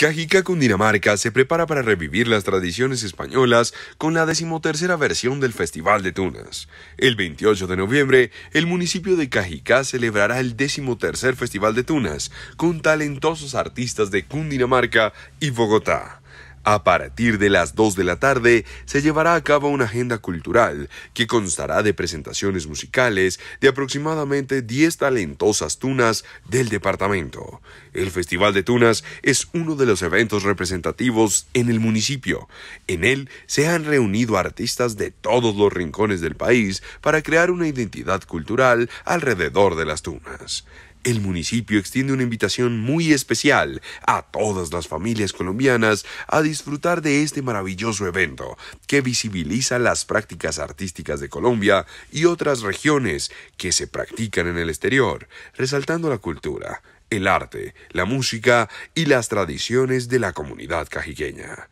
Cajica Cundinamarca se prepara para revivir las tradiciones españolas con la decimotercera versión del Festival de Tunas. El 28 de noviembre, el municipio de Cajica celebrará el decimotercer Festival de Tunas con talentosos artistas de Cundinamarca y Bogotá. A partir de las 2 de la tarde se llevará a cabo una agenda cultural que constará de presentaciones musicales de aproximadamente 10 talentosas tunas del departamento. El Festival de Tunas es uno de los eventos representativos en el municipio. En él se han reunido artistas de todos los rincones del país para crear una identidad cultural alrededor de las tunas el municipio extiende una invitación muy especial a todas las familias colombianas a disfrutar de este maravilloso evento que visibiliza las prácticas artísticas de Colombia y otras regiones que se practican en el exterior, resaltando la cultura, el arte, la música y las tradiciones de la comunidad cajiqueña.